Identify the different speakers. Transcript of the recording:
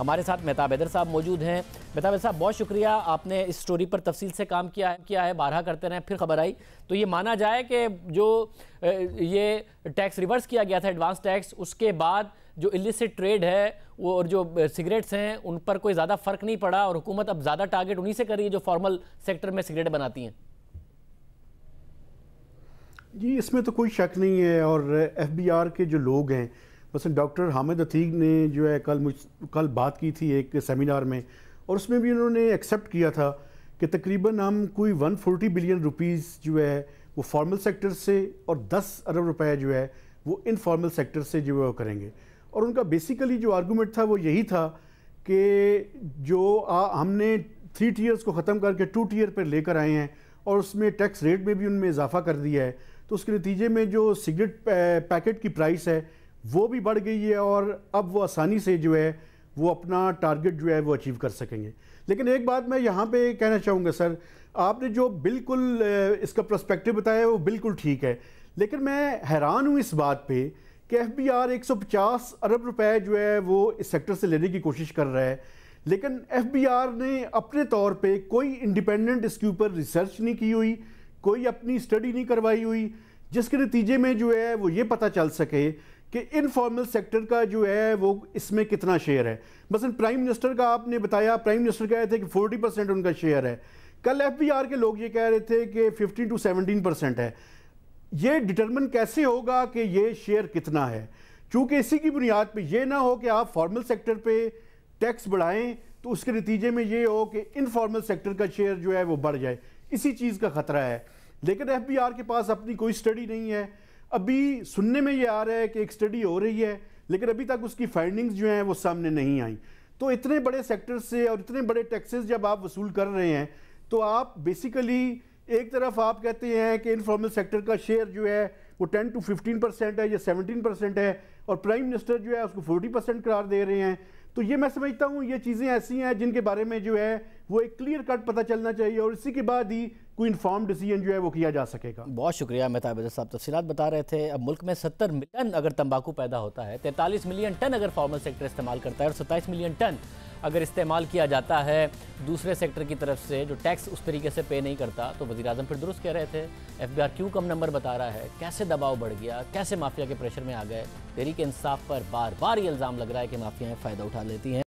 Speaker 1: हमारे साथ मेहताब हैदर साहब मौजूद हैं मेहताब हैदर साहब बहुत शुक्रिया आपने इस स्टोरी पर तफसील से काम किया है किया है बारह करते रहें फिर खबर आई तो ये माना जाए कि जो ये टैक्स रिवर्स किया गया था एडवांस टैक्स उसके बाद जो इलिसिट ट्रेड है वो और जो सिगरेट्स हैं उन पर कोई ज़्यादा फ़र्क नहीं पड़ा और हुकूमत अब ज़्यादा टारगेट उन्हीं से कर रही है जो फॉर्मल सेक्टर में सिगरेट बनाती हैं
Speaker 2: जी इसमें तो कोई शक नहीं है और एफ के जो लोग हैं बस डॉक्टर हामिद अतीक ने जो है कल मुझ कल बात की थी एक सेमिनार में और उसमें भी उन्होंने एक्सेप्ट किया था कि तकरीबन हम कोई 140 बिलियन रुपीस जो है वो फॉर्मल सेक्टर से और 10 अरब रुपये जो है वो इनफॉर्मल सेक्टर से जो है वो करेंगे और उनका बेसिकली जो आर्गूमेंट था वो यही था कि जो आ, हमने थ्री टीयर्स को ख़त्म करके टू टीयर पर लेकर आए हैं और उसमें टैक्स रेट में भी उनमें इजाफा कर दिया है तो उसके नतीजे में जो सिगरेट पैकेट की प्राइस है वो भी बढ़ गई है और अब वो आसानी से जो है वो अपना टारगेट जो है वो अचीव कर सकेंगे लेकिन एक बात मैं यहाँ पे कहना चाहूँगा सर आपने जो बिल्कुल इसका प्रस्पेक्टिव बताया वो बिल्कुल ठीक है लेकिन मैं हैरान हूँ इस बात पे कि एफ बी आर एक सौ पचास अरब रुपए जो है वो इस सेक्टर से लेने की कोशिश कर रहा है लेकिन एफ बी आर ने अपने तौर पे कोई इंडिपेंडेंट इसके ऊपर रिसर्च नहीं की हुई कोई अपनी स्टडी नहीं करवाई हुई जिसके नतीजे में जो है वो ये पता चल सके कि इनफॉर्मल सेक्टर का जो है वो इसमें कितना शेयर है मसलन प्राइम मिनिस्टर का आपने बताया प्राइम मिनिस्टर कह रहे थे कि 40 परसेंट उनका शेयर है कल एफ के लोग ये कह रहे थे कि 15 टू 17 परसेंट है ये डिटर्मन कैसे होगा कि ये शेयर कितना है चूँकि इसी की बुनियाद पर यह ना हो कि आप फॉर्मल सेक्टर पर टैक्स बढ़ाएँ तो उसके नतीजे में ये हो कि इनफॉर्मल सेक्टर का शेयर जो है वो बढ़ जाए इसी चीज़ का ख़तरा है लेकिन एफ के पास अपनी कोई स्टडी नहीं है अभी सुनने में ये आ रहा है कि एक स्टडी हो रही है लेकिन अभी तक उसकी फाइंडिंग्स जो हैं वो सामने नहीं आई तो इतने बड़े सेक्टर से और इतने बड़े टैक्सेस जब आप वसूल कर रहे हैं तो आप बेसिकली एक तरफ आप कहते हैं कि इनफॉर्मल सेक्टर का शेयर जो है वो 10 टू 15 परसेंट है या 17 परसेंट है और प्राइम मिनिस्टर जो है उसको 40 परसेंट करार दे रहे हैं तो ये मैं समझता हूँ ये चीज़ें ऐसी हैं जिनके बारे में जो है वो एक क्लियर कट पता चलना चाहिए और इसी के बाद
Speaker 1: ही कोई इन्फॉर्म डिसीजन जो है वो किया जा सकेगा बहुत शुक्रिया मेहताब अजर साहब तफसीत बता रहे थे अब मुल्क में सत्तर टन अगर तंबाकू पैदा होता है तैंतालीस मिलियन टन अगर फॉर्मल सेक्टर इस्तेमाल करता है और सत्ताईस मिलियन टन अगर इस्तेमाल किया जाता है दूसरे सेक्टर की तरफ से जो टैक्स उस तरीके से पे नहीं करता तो वजी अजम फिर दुरुस्त कह रहे थे एफ बी आर क्यों कम नंबर बता रहा है कैसे दबाव बढ़ गया कैसे माफिया के प्रेशर में आ गए के इंसाफ पर बार बार ये इल्ज़ाम लग रहा है कि माफियाएँ फ़ायदा उठा लेती हैं